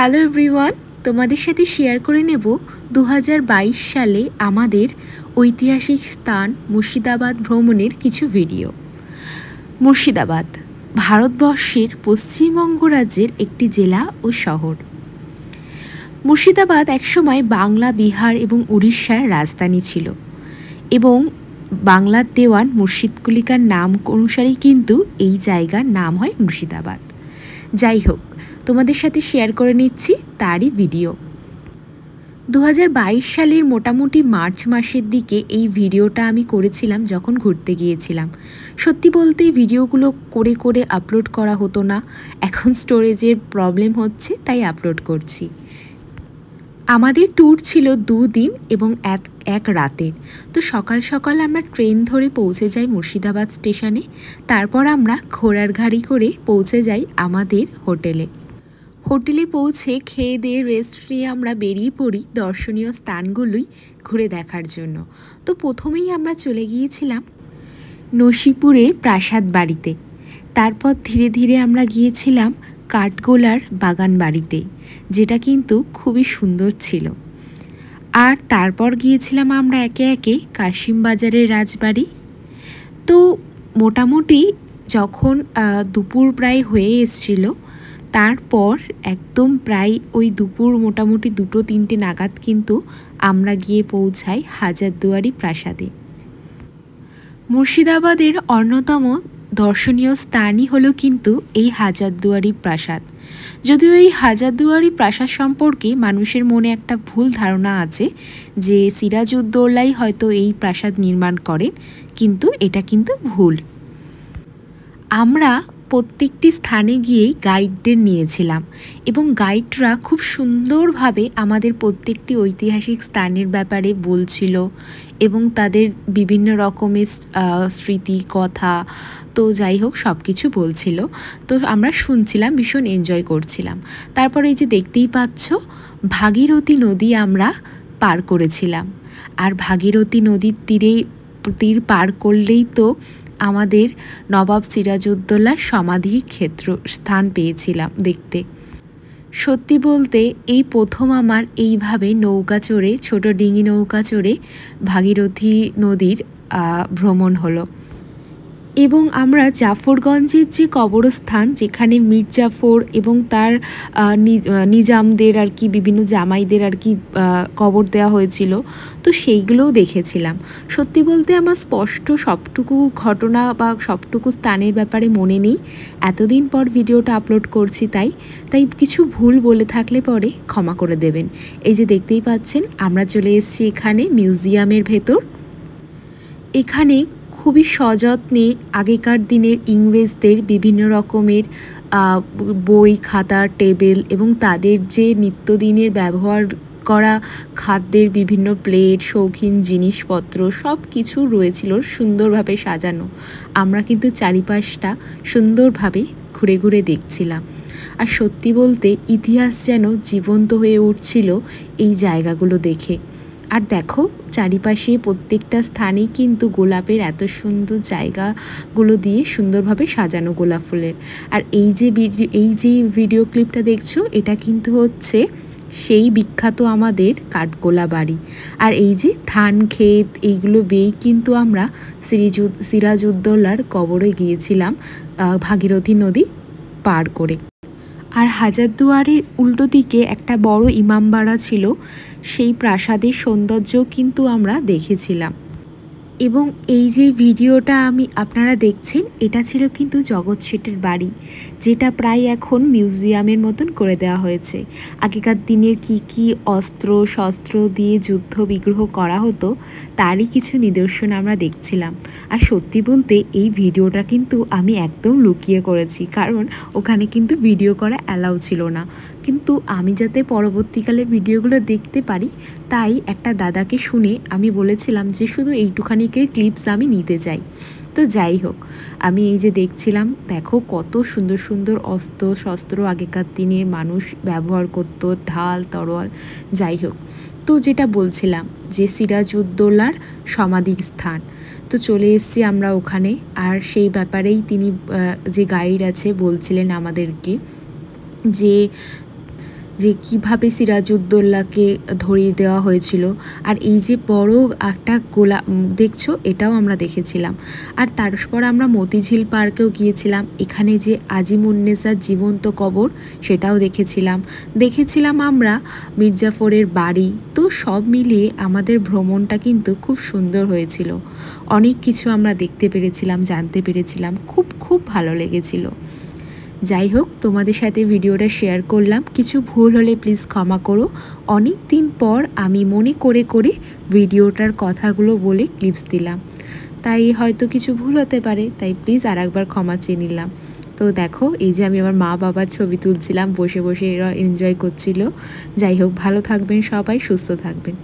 hello everyone তোমাদের সাথে share করে নেব দু সালে আমাদের ঐতিহাসিক স্থান মুর্শিদাবাদ ভ্রমণের কিছু ভিডিও মুর্শিদাবাদ ভারতবর্ষের পশ্চিমবঙ্গ রাজ্যের একটি জেলা ও শহর মুর্শিদাবাদ একসময় বাংলা বিহার এবং উড়িষ্যার রাজধানী ছিল এবং বাংলার দেওয়ান মুর্শিদকুলিকার নাম অনুসারে কিন্তু এই জায়গার নাম হয় মুর্শিদাবাদ যাই হোক তোমাদের সাথে শেয়ার করে নিচ্ছি তারই ভিডিও দু সালের মোটামুটি মার্চ মাসের দিকে এই ভিডিওটা আমি করেছিলাম যখন ঘুরতে গিয়েছিলাম সত্যি বলতে ভিডিওগুলো করে করে আপলোড করা হতো না এখন স্টোরেজের প্রবলেম হচ্ছে তাই আপলোড করছি আমাদের ট্যুর ছিল দুদিন এবং এক এক রাতের তো সকাল সকাল আমরা ট্রেন ধরে পৌঁছে যাই মুর্শিদাবাদ স্টেশনে তারপর আমরা ঘোড়ার ঘাড়ি করে পৌঁছে যাই আমাদের হোটেলে হোটেলে পৌঁছে খেয়ে দিয়ে রেস্ট নিয়ে আমরা বেরিয়ে পড়ি দর্শনীয় স্থানগুলোই ঘুরে দেখার জন্য তো প্রথমেই আমরা চলে গিয়েছিলাম নসিপুরে প্রাসাদ বাড়িতে তারপর ধীরে ধীরে আমরা গিয়েছিলাম কাঠগোলার বাগান বাড়িতে যেটা কিন্তু খুবই সুন্দর ছিল আর তারপর গিয়েছিলাম আমরা একে একে কাশিম বাজারের রাজবাড়ি তো মোটামুটি যখন দুপুর প্রায় হয়ে এসছিলো তারপর একদম প্রায় ওই দুপুর মোটামুটি দুটো তিনটে নাগাদ কিন্তু আমরা গিয়ে পৌঁছাই হাজারদুয়ারি প্রাসাদে মুর্শিদাবাদের অন্যতম দর্শনীয় স্থানই হলো কিন্তু এই হাজারদুয়ারি প্রাসাদ যদিও এই হাজারদুয়ারি প্রাসাদ সম্পর্কে মানুষের মনে একটা ভুল ধারণা আছে যে সিরাজউদ্দৌলাই হয়তো এই প্রাসাদ নির্মাণ করেন কিন্তু এটা কিন্তু ভুল আমরা প্রত্যেকটি স্থানে গিয়েই গাইডদের নিয়েছিলাম এবং গাইডরা খুব সুন্দরভাবে আমাদের প্রত্যেকটি ঐতিহাসিক স্থানের ব্যাপারে বলছিল এবং তাদের বিভিন্ন রকমের স্মৃতি কথা তো যাই হোক সব কিছু বলছিল তো আমরা শুনছিলাম ভীষণ এনজয় করছিলাম তারপরে এই যে দেখতেই পাচ্ছ ভাগীরথী নদী আমরা পার করেছিলাম আর ভাগীরথী নদীর তীরে তীর পার করলেই তো আমাদের নবাব সিরাজউদ্দৌলার সমাধি ক্ষেত্র স্থান পেয়েছিলাম দেখতে সত্যি বলতে এই প্রথম আমার এইভাবে নৌকা চড়ে ছোট ডিঙি নৌকা চড়ে ভাগীরথী নদীর ভ্রমণ হলো এবং আমরা জাফরগঞ্জের যে কবরস্থান যেখানে মির্জাফর এবং তার নিজামদের আর কি বিভিন্ন জামাইদের আর কি কবর দেওয়া হয়েছিল তো সেইগুলোও দেখেছিলাম সত্যি বলতে আমার স্পষ্ট সবটুকু ঘটনা বা সবটুকু স্থানের ব্যাপারে মনে নেই এতদিন পর ভিডিওটা আপলোড করছি তাই তাই কিছু ভুল বলে থাকলে পরে ক্ষমা করে দেবেন এই যে দেখতেই পাচ্ছেন আমরা চলে এসেছি এখানে মিউজিয়ামের ভেতর এখানে খুবই সযত্নে আগেকার দিনের ইংরেজদের বিভিন্ন রকমের বই খাতা টেবিল এবং তাদের যে নিত্যদিনের ব্যবহার করা খাদ্যের বিভিন্ন প্লেট শৌখিন জিনিসপত্র সব কিছু রয়েছিল সুন্দরভাবে সাজানো আমরা কিন্তু চারিপাশটা সুন্দরভাবে ঘুরে ঘুরে দেখছিলাম আর সত্যি বলতে ইতিহাস যেন জীবন্ত হয়ে উঠছিল এই জায়গাগুলো দেখে আর দেখো চারিপাশে প্রত্যেকটা স্থানে কিন্তু গোলাপের এত সুন্দর জায়গাগুলো দিয়ে সুন্দরভাবে সাজানো গোলাপ ফুলের আর এই যে ভিডিও এই যে ভিডিও ক্লিপটা দেখছো এটা কিন্তু হচ্ছে সেই বিখ্যাত আমাদের কাঠগোলা বাড়ি আর এই যে ধান ক্ষেত এইগুলো বেয়েই কিন্তু আমরা সিরিজ সিরাজউদ্দৌলার কবরে গিয়েছিলাম ভাগীরথী নদী পার করে আর হাজারদুয়ারির উল্টো দিকে একটা বড় ইমামবাড়া ছিল সেই প্রাসাদের সৌন্দর্য কিন্তু আমরা দেখেছিলাম এবং এই যে ভিডিওটা আমি আপনারা দেখছেন এটা ছিল কিন্তু জগৎ শেঠের বাড়ি যেটা প্রায় এখন মিউজিয়ামের মতন করে দেওয়া হয়েছে আগেকার দিনের কি কি অস্ত্র শস্ত্র দিয়ে যুদ্ধ বিগ্রহ করা হতো তারই কিছু নিদর্শন আমরা দেখছিলাম আর সত্যি বলতে এই ভিডিওটা কিন্তু আমি একদম লুকিয়ে করেছি কারণ ওখানে কিন্তু ভিডিও করা অ্যালাউ ছিল না কিন্তু আমি যাতে পরবর্তীকালে ভিডিওগুলো দেখতে পারি তাই একটা দাদাকে শুনে আমি বলেছিলাম যে শুধু এইটুখানিকে ক্লিপস আমি নিতে চাই তো যাই হোক আমি এই যে দেখছিলাম দেখো কত সুন্দর সুন্দর অস্ত্র শস্ত্র আগেকার দিনের মানুষ ব্যবহার করত ঢাল তরোয়াল যাই হোক তো যেটা বলছিলাম যে সিরাজউদ্দৌলার সমাধি স্থান তো চলে এসছি আমরা ওখানে আর সেই ব্যাপারেই তিনি যে গাইড আছে বলছিলেন আমাদেরকে যে যে কিভাবে সিরাজউদ্দৌল্লাকে ধরিয়ে দেওয়া হয়েছিল আর এই যে বড় একটা গোলা দেখছো এটাও আমরা দেখেছিলাম আর তারপর আমরা মতিঝিল পার্কেও গিয়েছিলাম এখানে যে আজিমুন্নেসার জীবন্ত কবর সেটাও দেখেছিলাম দেখেছিলাম আমরা মির্জাফরের বাড়ি তো সব মিলিয়ে আমাদের ভ্রমণটা কিন্তু খুব সুন্দর হয়েছিল অনেক কিছু আমরা দেখতে পেরেছিলাম জানতে পেরেছিলাম খুব খুব ভালো লেগেছিলো যাই হোক তোমাদের সাথে ভিডিওটা শেয়ার করলাম কিছু ভুল হলে প্লিজ ক্ষমা করো অনেক দিন পর আমি মনে করে করে ভিডিওটার কথাগুলো বলে ক্লিপস দিলাম তাই হয়তো কিছু ভুল হতে পারে তাই প্লিজ আর একবার ক্ষমা চেয়ে নিলাম তো দেখো এই যে আমি আমার মা বাবার ছবি তুলছিলাম বসে বসে এরা এনজয় করছিল যাই হোক ভালো থাকবেন সবাই সুস্থ থাকবেন